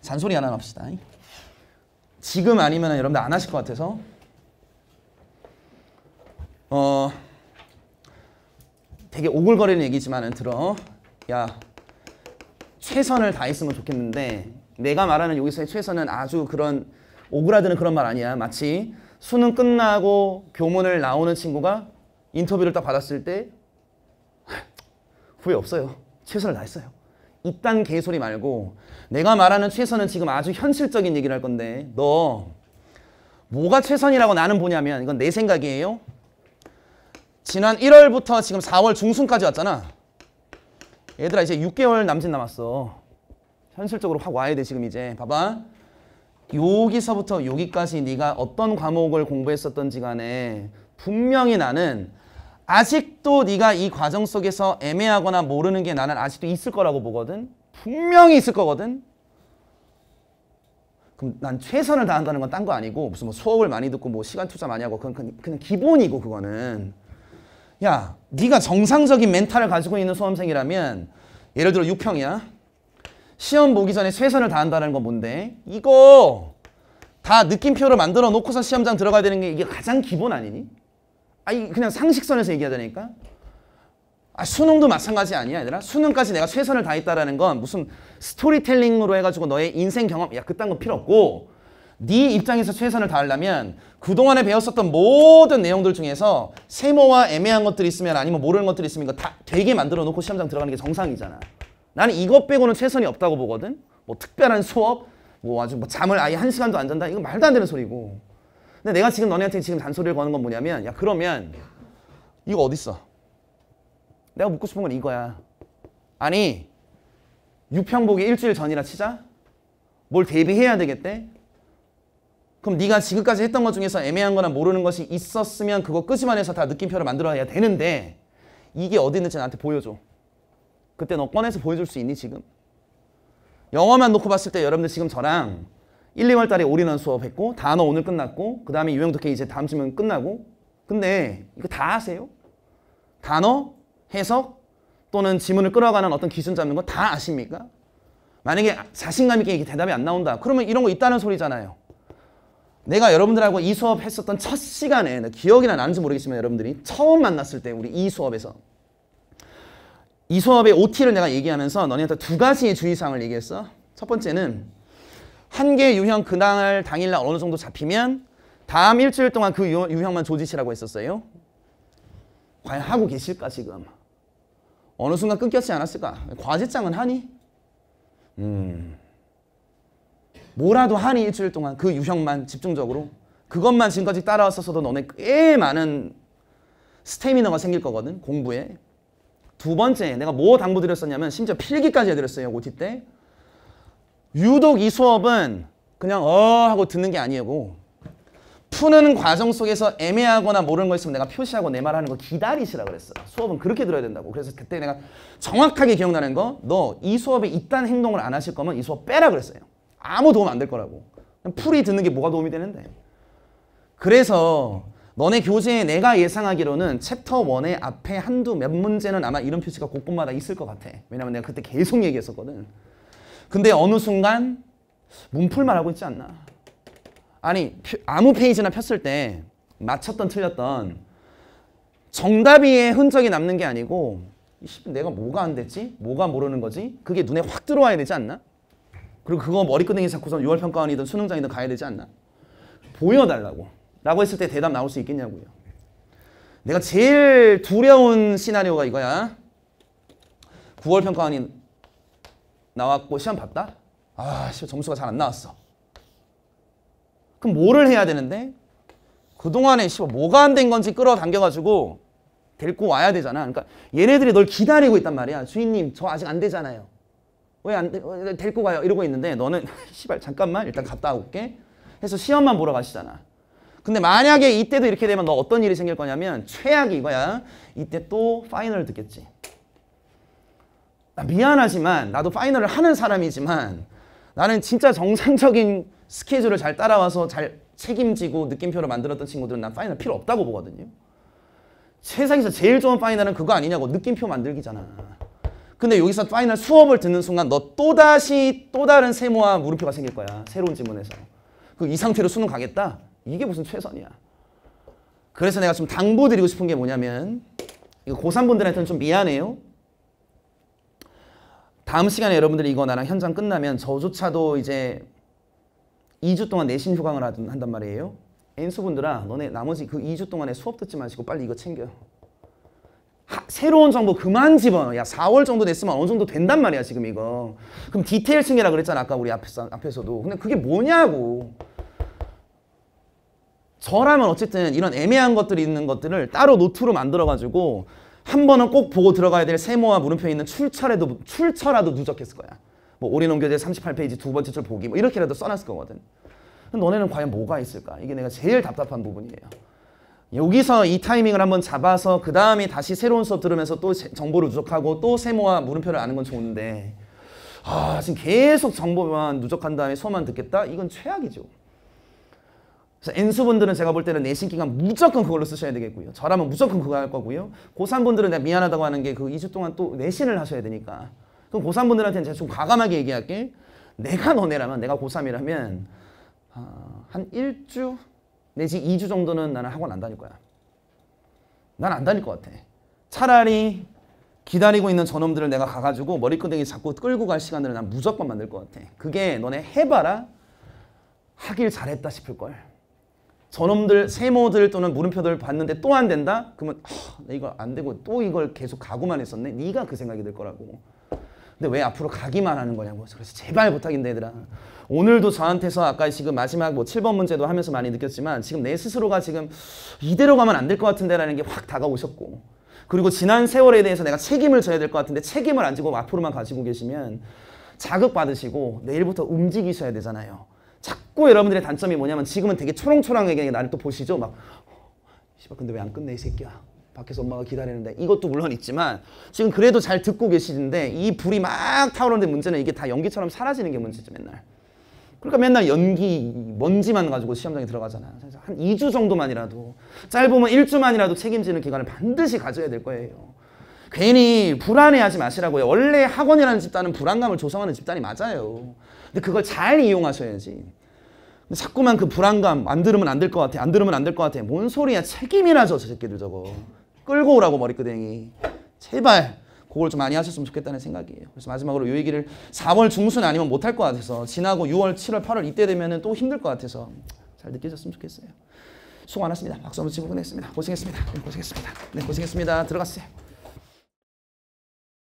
잔소리 하나 합시다. 지금 아니면 여러분들 안 하실 것 같아서 어 되게 오글거리는 얘기지만은 들어 야 최선을 다했으면 좋겠는데 내가 말하는 여기서의 최선은 아주 그런 오그라드는 그런 말 아니야 마치 수능 끝나고 교문을 나오는 친구가 인터뷰를 딱 받았을 때 후회 없어요 최선을 다했어요 이딴 개소리 말고 내가 말하는 최선은 지금 아주 현실적인 얘기를 할 건데 너 뭐가 최선이라고 나는 보냐면 이건 내 생각이에요. 지난 1월부터 지금 4월 중순까지 왔잖아. 얘들아 이제 6개월 남짓 남았어. 현실적으로 확 와야 돼 지금 이제. 봐봐. 여기서부터 여기까지 네가 어떤 과목을 공부했었던지 간에 분명히 나는 아직도 네가 이 과정 속에서 애매하거나 모르는 게 나는 아직도 있을 거라고 보거든. 분명히 있을 거거든. 그럼 난 최선을 다한다는 건 딴 거 아니고 무슨 뭐 수업을 많이 듣고 뭐 시간 투자 많이 하고 그건 그냥, 그냥 기본이고 그거는. 야, 네가 정상적인 멘탈을 가지고 있는 수험생이라면 예를 들어 6평이야. 시험 보기 전에 최선을 다한다는 건 뭔데? 이거 다 느낌표를 만들어 놓고서 시험장 들어가야 되는 게 이게 가장 기본 아니니? 아니 그냥 상식선에서 얘기하자니까. 아, 수능도 마찬가지 아니야 얘들아? 수능까지 내가 최선을 다했다라는 건 무슨 스토리텔링으로 해가지고 너의 인생 경험 야 그딴 거 필요 없고 네 입장에서 최선을 다하려면 그동안에 배웠었던 모든 내용들 중에서 세모와 애매한 것들이 있으면 아니면 모르는 것들이 있으면 이거 다 되게 만들어 놓고 시험장 들어가는 게 정상이잖아. 나는 이것 빼고는 최선이 없다고 보거든. 뭐 특별한 수업, 뭐 아주 뭐 잠을 아예 한 시간도 안 잔다. 이거 말도 안 되는 소리고. 근데 내가 지금 너네한테 지금 잔소리를 거는 건 뭐냐면 야 그러면 이거 어딨어? 내가 묻고 싶은 건 이거야. 아니 유평복이 일주일 전이라 치자. 뭘 대비해야 되겠대? 그럼 네가 지금까지 했던 것 중에서 애매한 거나 모르는 것이 있었으면 그거 끄지만 해서 다 느낌표를 만들어야 되는데 이게 어디 있는지 나한테 보여줘. 그때 너 꺼내서 보여줄 수 있니 지금? 영어만 놓고 봤을 때 여러분들 지금 저랑 1, 2월 달에 올인원 수업했고 단어 오늘 끝났고 그 다음에 유형독해 이제 다음 주면 끝나고 근데 이거 다 아세요? 단어, 해석 또는 지문을 끌어가는 어떤 기준 잡는 거 다 아십니까? 만약에 자신감 있게 게 대답이 안 나온다 그러면 이런 거 있다는 소리잖아요 내가 여러분들하고 이 수업 했었던 첫 시간에 기억이나 나는지 모르겠지만 여러분들이 처음 만났을 때 우리 이 수업에서 이 수업의 OT를 내가 얘기하면서 너네한테 두 가지의 주의사항을 얘기했어 첫 번째는 한개 유형 그날 당일날 어느 정도 잡히면 다음 일주일 동안 그 유형만 조지시라고 했었어요. 과연 하고 계실까 지금? 어느 순간 끊겼지 않았을까? 과제장은 하니? 음. 뭐라도 하니 일주일 동안 그 유형만 집중적으로 그것만 지금까지 따라왔었어도 너네 꽤 많은 스태미너가 생길 거거든 공부에 두 번째 내가 뭐 당부드렸었냐면 심지어 필기까지 해드렸어요 OT 때 유독 이 수업은 그냥 어 하고 듣는 게 아니고 푸는 과정 속에서 애매하거나 모르는 거 있으면 내가 표시하고 내 말하는 거 기다리시라 그랬어. 수업은 그렇게 들어야 된다고. 그래서 그때 내가 정확하게 기억나는 거 너 이 수업에 이딴 행동을 안 하실 거면 이 수업 빼라 그랬어요. 아무 도움 안 될 거라고. 풀이 듣는 게 뭐가 도움이 되는데. 그래서 너네 교재에 내가 예상하기로는 챕터 1의 앞에 한두 몇 문제는 아마 이런 표시가 곳곳마다 있을 것 같아. 왜냐면 내가 그때 계속 얘기했었거든. 근데 어느 순간 문풀만 하고 있지 않나. 아니 아무 페이지나 폈을 때 맞췄던 틀렸던 정답이의 흔적이 남는 게 아니고 내가 뭐가 안 됐지? 뭐가 모르는 거지? 그게 눈에 확 들어와야 되지 않나? 그리고 그거 머리끄댕이 잡고서 6월 평가원이든 수능장이든 가야 되지 않나? 보여달라고 라고 했을 때 대답 나올 수 있겠냐고요. 내가 제일 두려운 시나리오가 이거야. 9월 평가원이 나왔고 시험 봤다? 아, 씨, 점수가 잘 안 나왔어. 그럼 뭐를 해야 되는데? 그동안에 씨, 뭐가 안 된 건지 끌어당겨가지고 데리고 와야 되잖아. 그러니까 얘네들이 널 기다리고 있단 말이야. 주인님, 저 아직 안 되잖아요. 왜 안 돼? 데리고 가요. 이러고 있는데 너는 씨발 잠깐만 일단 갔다 올게. 해서 시험만 보러 가시잖아. 근데 만약에 이때도 이렇게 되면 너 어떤 일이 생길 거냐면 최악이 이거야. 이때 또 파이널 듣겠지. 미안하지만 나도 파이널을 하는 사람이지만 나는 진짜 정상적인 스케줄을 잘 따라와서 잘 책임지고 느낌표를 만들었던 친구들은 난 파이널 필요 없다고 보거든요. 세상에서 제일 좋은 파이널은 그거 아니냐고 느낌표 만들기잖아. 근데 여기서 파이널 수업을 듣는 순간 너 또다시 또 다른 세모와 물음표가 생길 거야. 새로운 질문에서그 이 상태로 수능 가겠다? 이게 무슨 최선이야. 그래서 내가 좀 당부드리고 싶은 게 뭐냐면 이거 고3분들한테는 좀 미안해요. 다음 시간에 여러분들이 이거 나랑 현장 끝나면 저조차도 이제 2주 동안 내신 휴강을 한단 말이에요. 엔수분들아 너네 나머지 그 2주 동안에 수업 듣지 마시고 빨리 이거 챙겨. 하, 새로운 정보 그만 집어넣어. 야 4월 정도 됐으면 어느 정도 된단 말이야 지금 이거. 그럼 디테일 챙기라 그랬잖아 아까 우리 앞에서, 앞에서도. 근데 그게 뭐냐고. 저라면 어쨌든 이런 애매한 것들이 있는 것들을 따로 노트로 만들어가지고 한 번은 꼭 보고 들어가야 될 세모와 물음표에 있는 출처라도, 출처라도 누적했을 거야. 뭐 오리농교재 38페이지 두 번째 줄 보기 뭐 이렇게라도 써놨을 거거든. 너네는 과연 뭐가 있을까? 이게 내가 제일 답답한 부분이에요. 여기서 이 타이밍을 한번 잡아서 그 다음에 다시 새로운 수업 들으면서 또 정보를 누적하고 또 세모와 물음표를 아는 건 좋은데 아 지금 계속 정보만 누적한 다음에 수업만 듣겠다? 이건 최악이죠. 그래서 N수분들은 제가 볼 때는 내신 기간 무조건 그걸로 쓰셔야 되겠고요. 저라면 무조건 그거 할 거고요. 고3분들은 내가 미안하다고 하는 게 그 2주 동안 또 내신을 하셔야 되니까. 그럼 고3분들한테는 제가 좀 과감하게 얘기할게. 내가 너네라면, 내가 고3이라면 어, 아, 한 1주 내지 2주 정도는 나는 학원 안 다닐 거야. 난 안 다닐 것 같아. 차라리 기다리고 있는 저놈들을 내가 가가지고 머리끄댕이 잡고 끌고 갈 시간들을 난 무조건 만들 것 같아. 그게 너네 해봐라 하길 잘했다 싶을걸. 저놈들 세모들 또는 물음표들 봤는데 또 안 된다? 그러면 하, 아, 이거 안 되고 또 이걸 계속 가고만 했었네. 네가 그 생각이 들 거라고. 근데 왜 앞으로 가기만 하는 거냐고. 그래서 제발 부탁인데 얘들아. 오늘도 저한테서 아까 지금 마지막 뭐 7번 문제도 하면서 많이 느꼈지만 지금 내 스스로가 지금 이대로 가면 안 될 것 같은데라는 게 확 다가오셨고 그리고 지난 세월에 대해서 내가 책임을 져야 될 것 같은데 책임을 안 지고 앞으로만 가지고 계시면 자극받으시고 내일부터 움직이셔야 되잖아요. 자 여러분들의 단점이 뭐냐면 지금은 되게 초롱초롱하게 나를 또 보시죠. 막 어, 씨발 근데 왜 안 끝내 이 새끼야. 밖에서 엄마가 기다리는데 이것도 물론 있지만 지금 그래도 잘 듣고 계시는데 이 불이 막 타오르는데 문제는 이게 다 연기처럼 사라지는 게 문제죠 맨날. 그러니까 맨날 연기 먼지만 가지고 시험장에 들어가잖아요. 한 2주 정도만이라도 짧으면 1주만이라도 책임지는 기간을 반드시 가져야 될 거예요. 괜히 불안해하지 마시라고요. 원래 학원이라는 집단은 불안감을 조성하는 집단이 맞아요. 근데 그걸 잘 이용하셔야지. 자꾸만 그 불안감 안 들으면 안 될 것 같아. 안 들으면 안 될 것 같아. 뭔 소리야. 책임이라 져저 새끼들 저거. 끌고 오라고 머리끄댕이. 제발 그걸 좀 많이 하셨으면 좋겠다는 생각이에요. 그래서 마지막으로 이 얘기를 4월 중순 아니면 못할 것 같아서 지나고 6월, 7월, 8월 이때 되면 또 힘들 것 같아서 잘 느끼셨으면 좋겠어요. 수고 많았습니다. 박수 한번 치고 끝냈습니다. 고생했습니다. 고생했습니다. 네, 고생했습니다. 네, 들어갔어요.